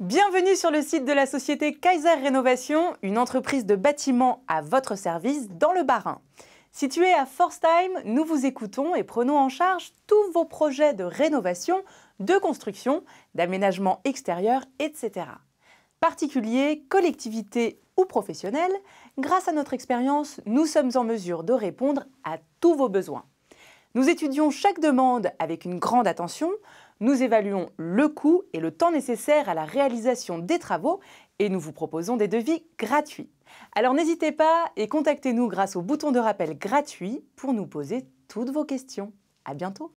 Bienvenue sur le site de la société Kaiser Rénovation, une entreprise de bâtiments à votre service dans le Bas-Rhin. Située à Forstheim, nous vous écoutons et prenons en charge tous vos projets de rénovation, de construction, d'aménagement extérieur, etc. Particuliers, collectivités ou professionnels, grâce à notre expérience, nous sommes en mesure de répondre à tous vos besoins. Nous étudions chaque demande avec une grande attention nous évaluons le coût et le temps nécessaire à la réalisation des travaux et nous vous proposons des devis gratuits. Alors n'hésitez pas et contactez-nous grâce au bouton de rappel gratuit pour nous poser toutes vos questions. À bientôt